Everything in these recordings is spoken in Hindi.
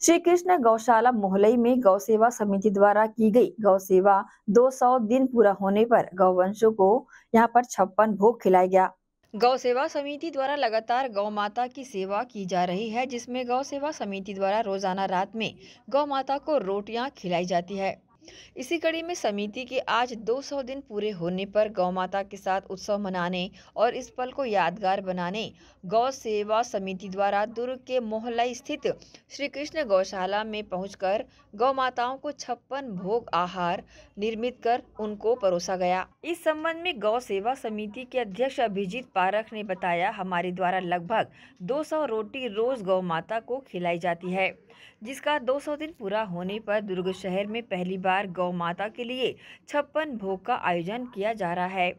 श्री कृष्ण गौशाला मोहलई में गौ सेवा समिति द्वारा की गई गौ सेवा 200 दिन पूरा होने पर गौवंशों को यहां पर छप्पन भोग खिलाया गया गौ सेवा समिति द्वारा लगातार गौ माता की सेवा की जा रही है जिसमें गौ सेवा समिति द्वारा रोजाना रात में गौ माता को रोटियां खिलाई जाती है इसी कड़ी में समिति के आज 200 दिन पूरे होने पर गौ माता के साथ उत्सव मनाने और इस पल को यादगार बनाने गौ सेवा समिति द्वारा दुर्ग के मोहल्ला स्थित श्री कृष्ण गौशाला में पहुंचकर गौ माताओं को छप्पन भोग आहार निर्मित कर उनको परोसा गया इस संबंध में गौ सेवा समिति के अध्यक्ष अभिजीत पारख ने बताया हमारे द्वारा लगभग दो रोटी रोज गौ माता को खिलाई जाती है जिसका 200 दिन पूरा होने पर दुर्ग शहर में पहली बार गौ माता के लिए छप्पन भोग का आयोजन किया जा रहा है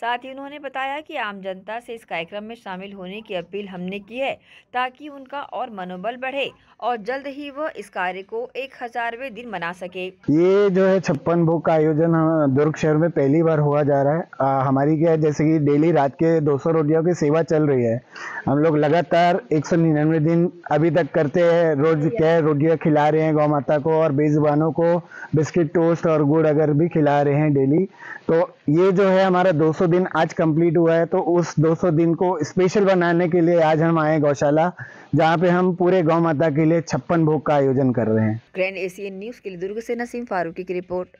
साथ ही उन्होंने बताया कि आम जनता से इस कार्यक्रम में शामिल होने की अपील हमने की है ताकि उनका और मनोबल बढ़े और जल्द ही वह इस कार्य को एक हजारवे दिन मना सके ये जो है छप्पन भोग का आयोजन दुर्ग शहर में पहली बार हुआ जा रहा है आ, हमारी क्या है जैसे कि डेली रात के दो सौ रोटियों की सेवा चल रही है हम लोग लगातार एक सौ निन्यानवे दिन अभी तक करते हैं रोज क्या रोटियाँ खिला रहे हैं गौ माता को और बेजुबानों को बिस्किट टोस्ट और गुड़ अगर भी खिला रहे हैं डेली तो ये जो है हमारा 200 दिन आज कंप्लीट हुआ है तो उस 200 दिन को स्पेशल बनाने के लिए आज हम आए गौशाला जहाँ पे हम पूरे गौ माता के लिए छप्पन भोग का आयोजन कर रहे हैं ग्रैंड एशियन न्यूज के लिए दुर्ग से नसीम फारूकी की रिपोर्ट